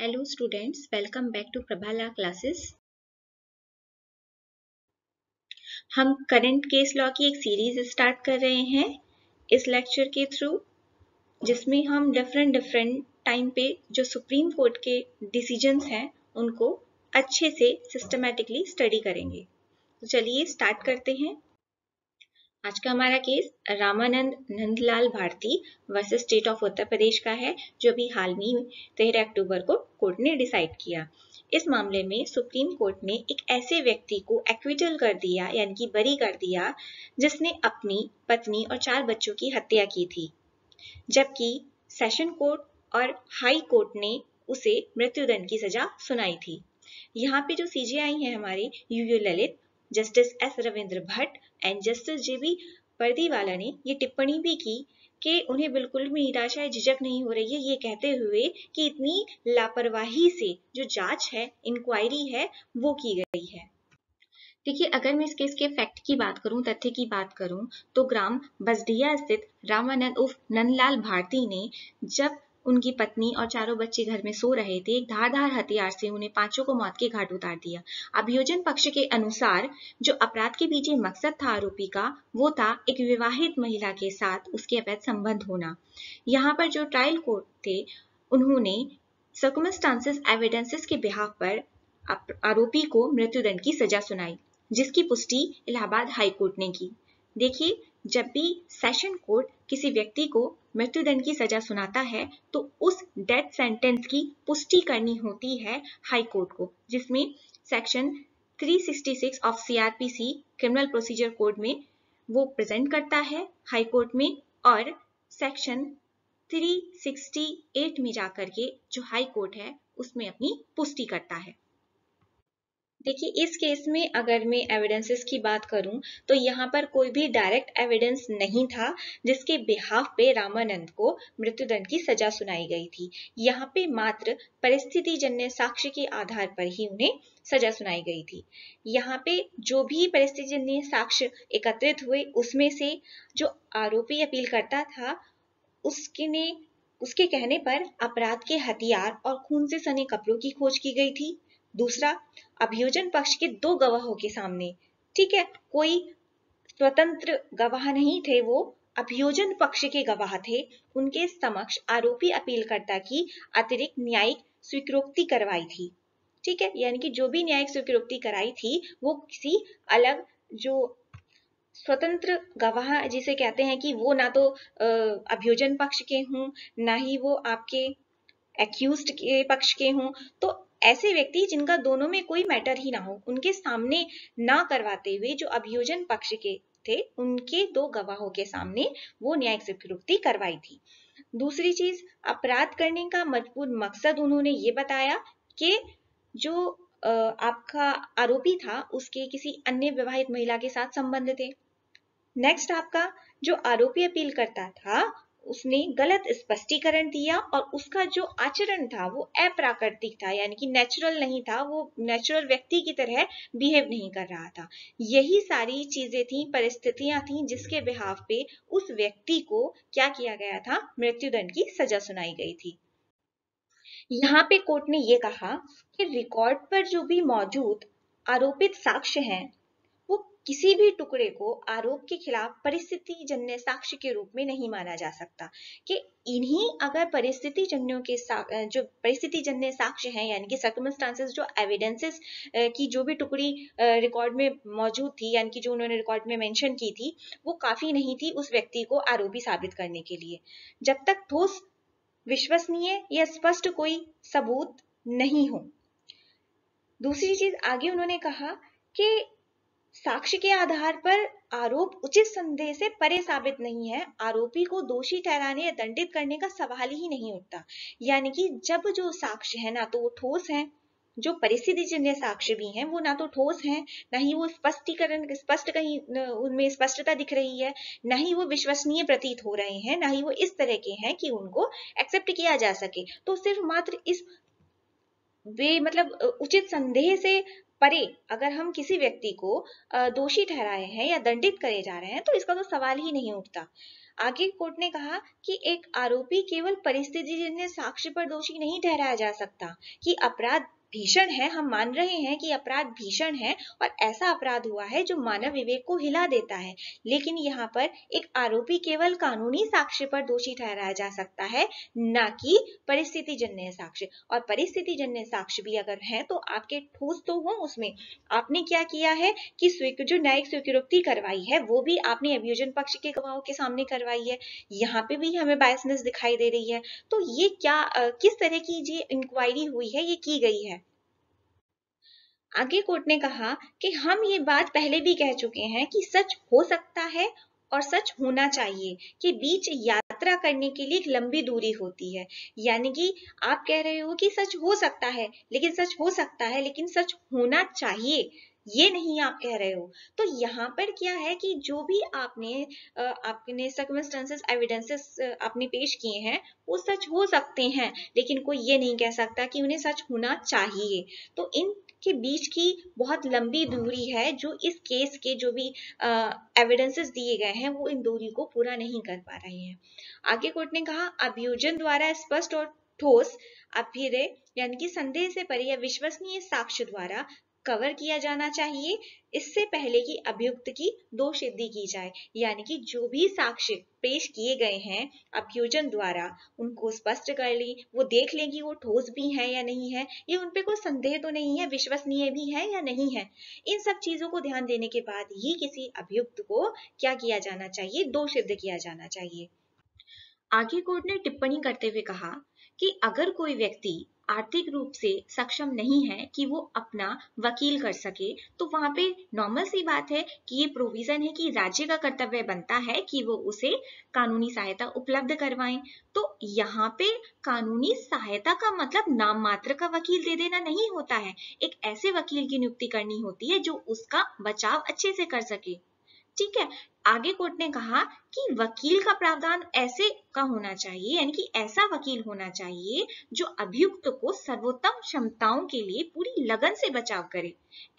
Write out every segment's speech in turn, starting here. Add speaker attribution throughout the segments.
Speaker 1: hello students welcome back to Prabhala classes हम current case law की एक सीरीज स्टार्ट कर रहे हैं इस लेक्चर के थ्रू जिसमें हम डिफरेंट डिफरेंट टाइम पे जो सुप्रीम कोर्ट के डिसीजंस हैं उनको अच्छे से सिस्टमेटिकली स्टडी करेंगे तो चलिए स्टार्ट करते हैं आज का हमारा case Ramanand Nandlal Bharti versus state of Uttar Pradesh का है जो अभी हाल में तेरह अक्टूबर को कोर्ट ने डिसाइड किया इस मामले में सुप्रीम कोर्ट ने एक ऐसे व्यक्ति को एक्विटल कर दिया यानी कि बरी कर दिया जिसने अपनी पत्नी और चार बच्चों की हत्या की थी जबकि सेशन कोर्ट और हाई कोर्ट ने उसे मृत्युदंड की सजा सुनाई थी यहाँ पे जो सीजीआई है हमारे UU Lalit justice S Ravindra Bhat and justice J B Pardiwala ने ये टिप्पणी भी की कि उन्हें बिल्कुल भी निराशा या झिझक नहीं हो रही है ये कहते हुए कि इतनी लापरवाही से जो जांच है इंक्वायरी है वो की गई है देखिए अगर मैं इस केस के फैक्ट की बात करूं तथ्य की बात करूं तो ग्राम बजडिया स्थित रामानंद उर्फ नंदलाल भारती ने जब उनकी पत्नी और चारों बच्चे घर में सो रहे थे एक धारधार हथियार से उन्हें पांचों को मौत के घाट उतार दिया अभियोजन पक्ष के अनुसार जो अपराध के पीछे मकसद था आरोपी का वो था एक विवाहित महिला के साथ उसके अवैध संबंध होना यहाँ पर जो ट्रायल कोर्ट थे उन्होंने सर्कुमस्टांसेस एविडेंसेस के बिहाव पर आरोपी को मृत्युदंड की सजा सुनाई जिसकी पुष्टि इलाहाबाद हाईकोर्ट ने की देखिए जब भी सेशन कोर्ट किसी व्यक्ति को मृत्युदंड की सजा सुनाता है तो उस डेथ सेंटेंस की पुष्टि करनी होती है हाई कोर्ट को जिसमें section 366 of CrPC criminal procedure code में वो प्रेजेंट करता है हाई कोर्ट में और सेक्शन 368 में जाकर के जो हाई कोर्ट है उसमें अपनी पुष्टि करता है देखिए इस केस में अगर मैं एविडेंसेस की बात करूं तो यहाँ पर कोई भी डायरेक्ट एविडेंस नहीं था जिसके बिहाफ पे रामानंद को मृत्युदंड की सजा सुनाई गई थी यहाँ पे मात्र परिस्थिति जन्य साक्ष्य के आधार पर ही उन्हें सजा सुनाई गई थी यहाँ पे जो भी परिस्थिति जन्य साक्ष्य एकत्रित हुए उसमें से जो आरोपी अपील करता था उसके ने उसके कहने पर अपराध के हथियार और खून से सने कपड़ों की खोज की गई थी दूसरा अभियोजन पक्ष के दो गवाहों के सामने ठीक है कोई स्वतंत्र गवाह नहीं थे वो अभियोजन पक्ष के गवाह थे उनके समक्ष आरोपी अपीलकर्ता की अतिरिक्त न्यायिक स्वीकृति करवाई थी ठीक है यानी कि जो भी न्यायिक स्वीकृति कराई थी वो किसी अलग जो स्वतंत्र गवाह जिसे कहते हैं कि वो ना तो अभियोजन पक्ष के हों ना ही वो आपके एक्यूज के पक्ष के हों तो ऐसे व्यक्ति जिनका दोनों में कोई मैटर ही ना हो उनके सामने ना करवाते हुए जो अभियोजन पक्ष के थे उनके दो गवाहों के सामने वो न्यायिक स्वीकृति करवाई थी दूसरी चीज अपराध करने का मजबूत मकसद उन्होंने ये बताया कि जो आपका आरोपी था उसके किसी अन्य विवाहित महिला के साथ संबंध थे नेक्स्ट आपका जो आरोपी अपील करता था उसने गलत स्पष्टीकरण दिया और उसका जो आचरण था वो अप्राकृतिक था यानी कि नेचुरल नहीं था वो नेचुरल व्यक्ति की तरह बिहेव नहीं कर रहा था यही सारी चीजें थी परिस्थितियां थी जिसके बिहाव पे उस व्यक्ति को क्या किया गया था मृत्युदंड की सजा सुनाई गई थी यहाँ पे कोर्ट ने ये कहा कि रिकॉर्ड पर जो भी मौजूद आरोपित साक्ष्य हैं किसी भी टुकड़े को आरोप के खिलाफ परिस्थिति जन्य साक्ष्य के रूप में नहीं माना जा सकता कि इन्हीं अगर परिस्थिति जन्यों के जो परिस्थिति जन्य साक्ष्य हैं यानी कि सर्कमस्टांसेस जो एविडेंसेस की जो भी टुकड़ी रिकॉर्ड में मौजूद थी यानी कि जो उन्होंने रिकॉर्ड में मेंशन की थी वो काफी नहीं थी उस व्यक्ति को आरोपी साबित करने के लिए जब तक ठोस विश्वसनीय या स्पष्ट कोई सबूत नहीं हो दूसरी चीज आगे उन्होंने कहा कि साक्ष्य के आधार पर आरोप उचित संदेह से परे साबित नहीं है आरोपी को दोषी ठहराने या दंडित करने का सवाल ही नहीं उठता यानी कि जब जो साक्ष्य है ना तो वो ठोस है जो परिस्थितिजन्य साक्ष्य भी हैं वो ना तो ठोस हैं ना ही वो स्पष्टीकरण स्पष्ट कहीं उनमें स्पष्टता दिख रही है ना ही वो विश्वसनीय प्रतीत हो रहे हैं ना ही वो इस तरह के हैं कि उनको एक्सेप्ट किया जा सके तो सिर्फ मात्र इस वे मतलब उचित संदेह से परे अगर हम किसी व्यक्ति को दोषी ठहराए हैं या दंडित करे जा रहे हैं तो इसका तो सवाल ही नहीं उठता आगे कोर्ट ने कहा कि एक आरोपी केवल जिन्हें साक्ष्य पर दोषी नहीं ठहराया जा सकता कि अपराध भीषण है हम मान रहे हैं कि अपराध भीषण है और ऐसा अपराध हुआ है जो मानव विवेक को हिला देता है लेकिन यहाँ पर एक आरोपी केवल कानूनी साक्ष्य पर दोषी ठहराया जा सकता है ना कि परिस्थिति जन्य साक्ष्य और परिस्थिति जन्य साक्ष्य भी अगर है तो आपके ठोस तो हो उसमें आपने क्या किया है कि जो न्यायिक स्वीकृति करवाई है वो भी आपने अभियोजन पक्ष के गवाहों के सामने करवाई है यहाँ पे भी हमें बायसनेस दिखाई दे रही है तो ये क्या किस तरह की जी इंक्वायरी हुई है ये की गई है आगे कोर्ट ने कहा कि हम ये बात पहले भी कह चुके हैं कि सच हो सकता है और सच होना चाहिए कि बीच यात्रा करने के लिए एक लंबी दूरी होती है यानी कि आप कह रहे हो कि सच हो सकता है लेकिन सच हो सकता है लेकिन सच होना चाहिए ये नहीं आप कह रहे हो तो यहाँ पर क्या है कि जो भी आपने आपने सर्कमस्टेंसेस एविडेंसेस आपने पेश किए हैं वो सच हो सकते हैं लेकिन कोई ये नहीं कह सकता कि उन्हें सच होना चाहिए तो इन के बीच की बहुत लंबी दूरी है जो इस केस के जो भी एविडेंसेस दिए गए हैं वो इन दूरी को पूरा नहीं कर पा रहे हैं आगे कोर्ट ने कहा अभियोजन द्वारा स्पष्ट और ठोस अभिरय यानी कि संदेह से परे या विश्वसनीय साक्ष्य द्वारा कवर किया जाना चाहिए इससे पहले कि अभियुक्त की दो सिद्धि की जाए यानी कि जो भी साक्ष्य पेश किए गए हैं अभियोजन द्वारा उनको स्पष्ट कर ली वो देख लें कि वो ठोस भी हैं या नहीं है ये उन पे कोई संदेह तो नहीं है विश्वसनीय भी है या नहीं है इन सब चीजों को ध्यान देने के बाद ही किसी अभियुक्त को क्या किया जाना चाहिए दो सिद्ध किया जाना चाहिए आगे कोर्ट ने टिप्पणी करते हुए कहा कि अगर कोई व्यक्ति आर्थिक रूप से सक्षम नहीं है कि वो अपना वकील कर सके तो वहां पे नॉर्मल सी बात है कि ये प्रोविजन है कि राज्य का कर्तव्य बनता है कि वो उसे कानूनी सहायता उपलब्ध करवाएं तो यहाँ पे कानूनी सहायता का मतलब नाम मात्र का वकील दे देना नहीं होता है एक ऐसे वकील की नियुक्ति करनी होती है जो उसका बचाव अच्छे से कर सके ठीक है आगे कोर्ट ने कहा कि वकील का प्रावधान ऐसे का होना चाहिए यानी कि ऐसा वकील होना चाहिए जो अभियुक्त को सर्वोत्तम क्षमताओं के लिए पूरी लगन से बचाव करे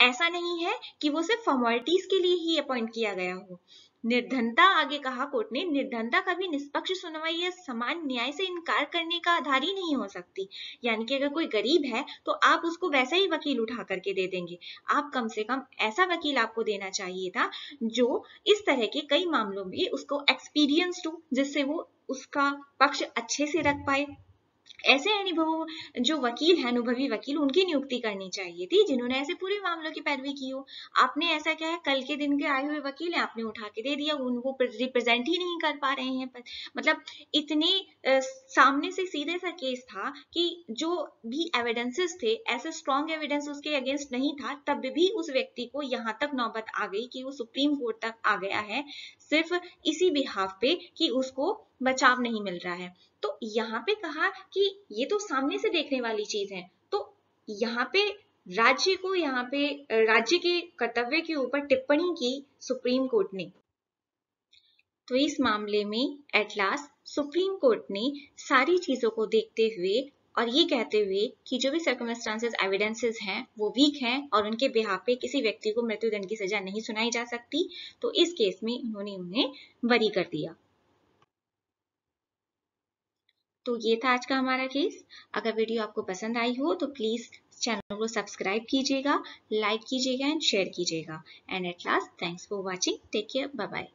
Speaker 1: ऐसा नहीं है कि वो सिर्फ फॉर्मेलिटीज के लिए ही अपॉइंट किया गया हो निर्धनता आगे कहा कोर्ट ने निर्धनता कभी निष्पक्ष सुनवाई या समान न्याय से इनकार करने का आधार ही नहीं हो सकती यानी कि अगर कोई गरीब है तो आप उसको वैसा ही वकील उठा करके दे देंगे आप कम से कम ऐसा वकील आपको देना चाहिए था जो इस तरह के कई मामलों में उसको एक्सपीरियंस हो जिससे वो उसका पक्ष अच्छे से रख पाए ऐसे अनुभव जो वकील है अनुभवी वकील उनकी नियुक्ति करनी चाहिए थी जिन्होंने ऐसे पूरे मामलों की पैरवी की हो आपने ऐसा क्या है कल के दिन के आए हुए वकील हैं आपने उठा के दे दिया उनको रिप्रेजेंट ही नहीं कर पा रहे हैं पर, मतलब इतने आ, सामने से सीधे सा केस था कि जो भी एविडेंसेस थे ऐसे स्ट्रॉन्ग एविडेंस उसके अगेंस्ट नहीं था तब भी उस व्यक्ति को यहाँ तक नौबत आ गई कि वो सुप्रीम कोर्ट तक आ गया है सिर्फ इसी बिहाफ पे कि उसको बचाव नहीं मिल रहा है तो यहाँ पे कहा कि ये तो सामने से देखने वाली चीज है तो यहाँ पे राज्य को यहाँ पे राज्य के कर्तव्य के ऊपर टिप्पणी की सुप्रीम कोर्ट ने तो इस मामले में लास्ट सुप्रीम कोर्ट ने सारी चीजों को देखते हुए और ये कहते हुए कि जो भी सर्कमस्टांसेस एविडेंसेस हैं वो वीक हैं और उनके बिहार पे किसी व्यक्ति को मृत्युदंड की सजा नहीं सुनाई जा सकती तो इस केस में उन्होंने उन्हें बरी कर दिया तो ये था आज का हमारा केस अगर वीडियो आपको पसंद आई हो तो प्लीज़ चैनल को सब्सक्राइब कीजिएगा लाइक कीजिएगा एंड शेयर कीजिएगा and at last thanks for watching take care bye bye